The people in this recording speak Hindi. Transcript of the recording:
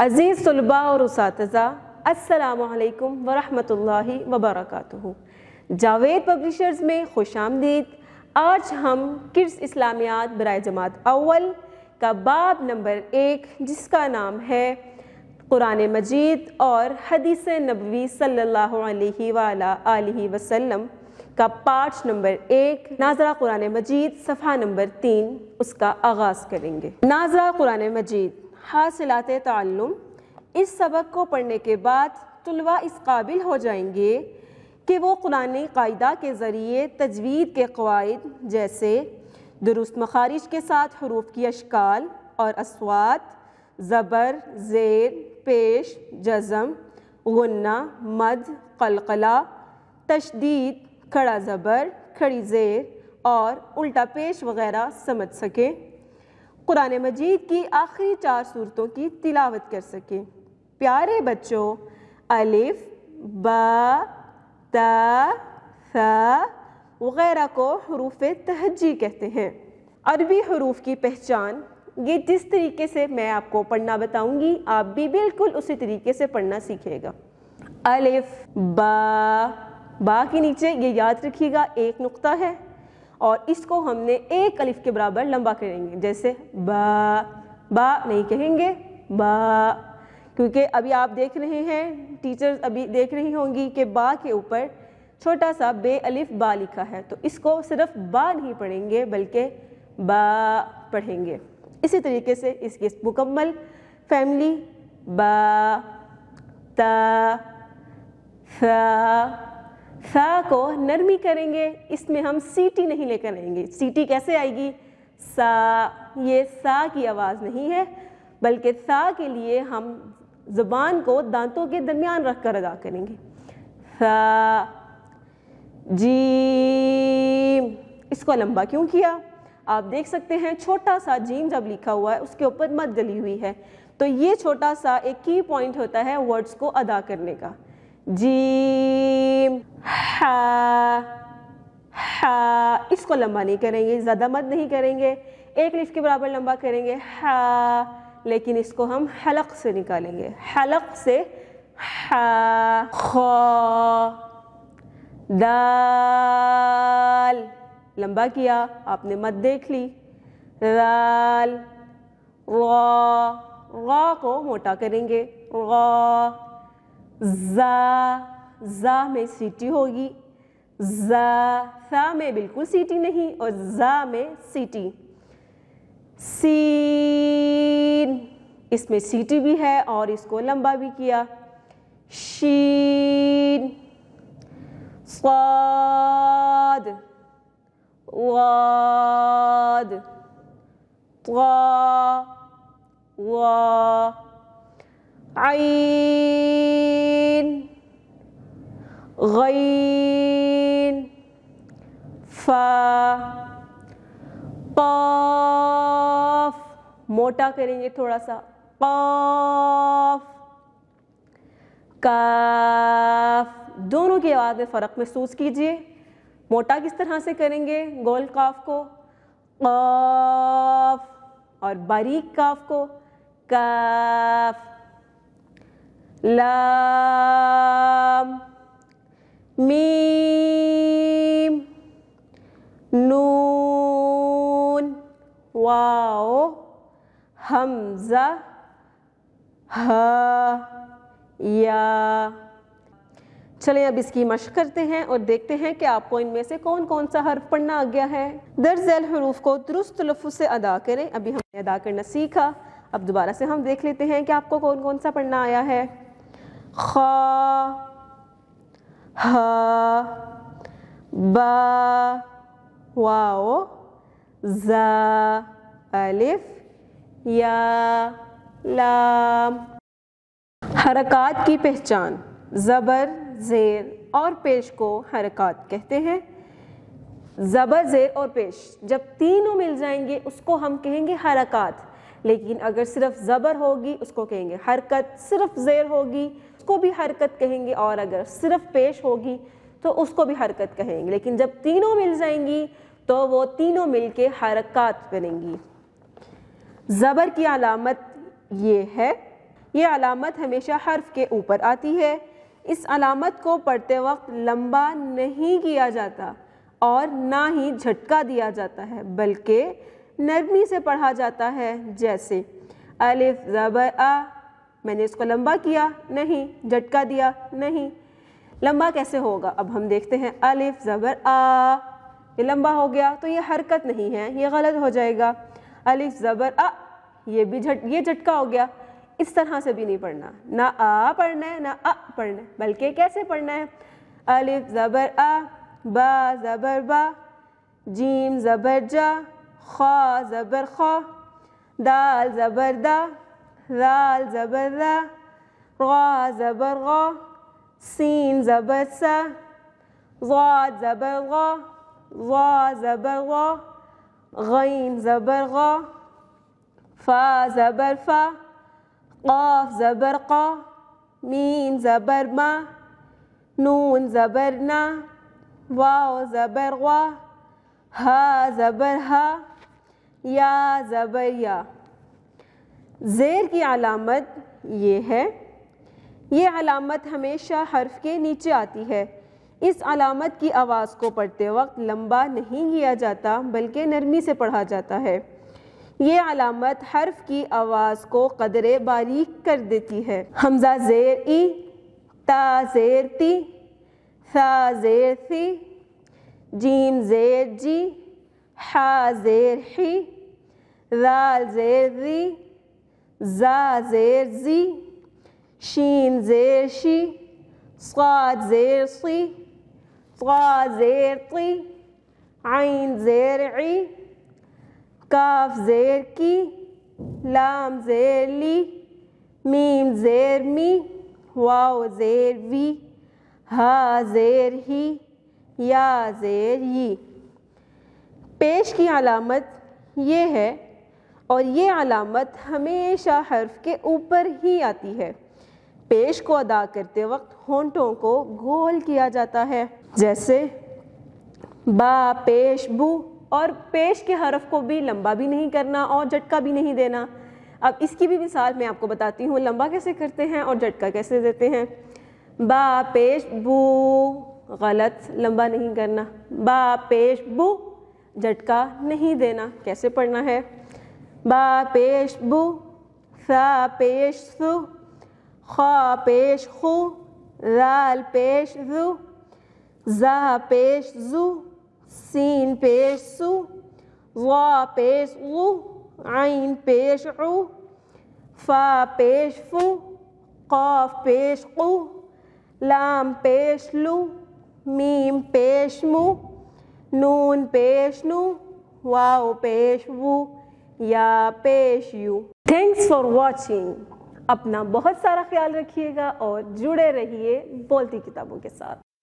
अज़ीज़ तलबा और उसातज़ा असलकम वरहमल वबरक जावेद पब्लिशर्स में खुश आमदीद आज हम किस इस्लामियात बरए जमात अव्वल का बाब नंबर एक जिसका नाम है कुरान मजीद और हदीस नबवी सल्लल्लाहु अलैहि वसल्लम का पार्ट नंबर एक नाजरा कुरान मजीद सफ़ा नंबर तीन उसका आगाज़ करेंगे नाजरा कुरान मजीद हासिलत तल्लुम इस सबक को पढ़ने के बाद तलबा इस काबिल हो जाएंगे कि वो क़ुरानी कायदा के ज़रिए तजवीद के कवायद जैसे दुरुस्त मखारिज के साथ हरूफ की अशकाल और अस्वात ज़बर ज़ेर पेश जज़म गन्ना मद कलकला तशदीद खड़ा ज़बर खड़ी ज़ेर और उल्टा पेश वगैरह समझ सकें कुरान मजीद की आखिरी चार सूरतों की तिलावत कर सकें प्यारे बच्चों अलिफ ब त वगैरह को हरूफ तहजी कहते हैं अरबी हरूफ की पहचान ये जिस तरीके से मैं आपको पढ़ना बताऊंगी आप भी बिल्कुल उसी तरीके से पढ़ना सीखेगा अलिफ बा बा के नीचे ये याद रखिएगा एक नुक्ता है और इसको हमने एक अलिफ के बराबर लंबा करेंगे जैसे बा बा नहीं कहेंगे बा क्योंकि अभी आप देख रहे हैं टीचर्स अभी देख रही होंगी कि बा के ऊपर छोटा सा बे अलिफ बा लिखा है तो इसको सिर्फ बा नहीं पढ़ेंगे बल्कि बा पढ़ेंगे इसी तरीके से इसकी मुकम्मल फैमिली बा ता सा को नरमी करेंगे इसमें हम सीटी नहीं लेकर आएंगे सीटी कैसे आएगी सा ये सा की आवाज़ नहीं है बल्कि सा के लिए हम ज़बान को दांतों के दरमियान रख कर अदा करेंगे सा जीम इसको लंबा क्यों किया आप देख सकते हैं छोटा सा जीम जब लिखा हुआ है उसके ऊपर मत गली हुई है तो ये छोटा सा एक की पॉइंट होता है वर्ड्स को अदा करने का जीम हा हा इसको लंबा नहीं करेंगे ज़्यादा मत नहीं करेंगे एक लिफ के बराबर लंबा करेंगे हा लेकिन इसको हम हलक से निकालेंगे हलक से हा खो दाल लंबा किया आपने मत देख ली दाल गौ गौ को मोटा करेंगे गौ जा जा में सीटी होगी जा था में बिल्कुल सीटी नहीं और जा में सीटी सीन इसमें सीटी भी है और इसको लंबा भी किया शीन स्वाद वाद वा आई غين फा قاف मोटा करेंगे थोड़ा सा पाफ काफ दोनों की आवाज़ में फ़र्क महसूस कीजिए मोटा किस तरह से करेंगे गोल काफ को काफ और बारीक काफ को काफ लाम मीम नून वाओ हमजा ह या चलें अब इसकी मशक करते हैं और देखते हैं कि आपको इनमें से कौन कौन सा हर्फ पढ़ना आ गया है दर्ज एल हरूफ को दुरुस्त लफ्ज़ से अदा करें अभी हमने अदा करना सीखा अब दोबारा से हम देख लेते हैं कि आपको कौन कौन सा पढ़ना आया है खा ह ब वाओ ज अलिफ या लाम हरकत की पहचान ज़बर ज़ेर और पेश को हरकत कहते हैं ज़बर ज़ेर और पेश जब तीनों मिल जाएंगे उसको हम कहेंगे हरकत लेकिन अगर सिर्फ ज़बर होगी उसको कहेंगे हरकत सिर्फ ज़ेर होगी उसको भी हरकत कहेंगे और अगर सिर्फ पेश होगी तो उसको भी हरकत कहेंगे लेकिन जब तीनों मिल जाएंगी तो वो तीनों मिल के हरकत बनेंगी ज़बर की अलामत ये है ये अलामत हमेशा हर्फ के ऊपर आती है इस अलामत को पढ़ते वक्त लंबा नहीं किया जाता और ना ही झटका दिया जाता है बल्कि नरमी से पढ़ा जाता है जैसे अलिफ ज़बर आ मैंने इसको लंबा किया नहीं झटका दिया नहीं लंबा कैसे होगा अब हम देखते हैं अलिफ ज़बर आ ये लंबा हो गया तो ये हरकत नहीं है ये गलत हो जाएगा अलिफ ज़बर आ ये भी झट ये झटका हो गया इस तरह से भी नहीं पढ़ना ना आ पढ़ना है ना अ पढ़ना है बल्कि कैसे पढ़ना है अलिफ ज़बर अ बा ज़बर बा जीम ज़बर जा खा ज़बर खा दाल ज़बर दा ذال زبر ذا غا زبر غا سين زبر سا ضاد زبر غا ضا زبر غا غين زبر غا فا زبر فا قاف زبر قا مين زبر ما نون زبر نا واو زبر وا ها زبر ها يا زبر يا ज़ेर की अलामत ये है ये अलामत हमेशा हर्फ के नीचे आती है इस अलामत की आवाज़ को पढ़ते वक्त लंबा नहीं किया जाता बल्कि नरमी से पढ़ा जाता है ये अलामत हर्फ की आवाज़ को कदरे बारीक कर देती है हमजा ज़ेर ई ता ज़ेर ती सा ज़ेर सी जीम ज़ेर जी हा ज़ेर ही राल ज़ेर री زا زير زي شين زير شي صاد زير صي طغى زير طي عين زير عي काफ जेर की लाम जेर ली मीम जेर मी वाओ जेर वी हा जेर ही या जेर यी पेश की अलामत ये है और ये अलामत हमेशा हर्फ के ऊपर ही आती है पेश को अदा करते वक्त होंठों को गोल किया जाता है जैसे बा पेश बू और पेश के हरफ को भी लंबा भी नहीं करना और झटका भी नहीं देना अब इसकी भी मिसाल मैं आपको बताती हूँ लंबा कैसे करते हैं और झटका कैसे देते हैं बा पेश बू गलत लंबा नहीं करना बा पेश बू झटका नहीं देना कैसे पढ़ना है बा पेश बु सा पेश सु खा सीन पेशु सु वा पेश उ आइन पेश उ फा पेश फु पेश कु लाम पेश मीम पेशमु नून पेशनु नु वाओ पेश या पेश यू थैंक्स फॉर वॉचिंग अपना बहुत सारा ख्याल रखिएगा और जुड़े रहिए बोलती किताबों के साथ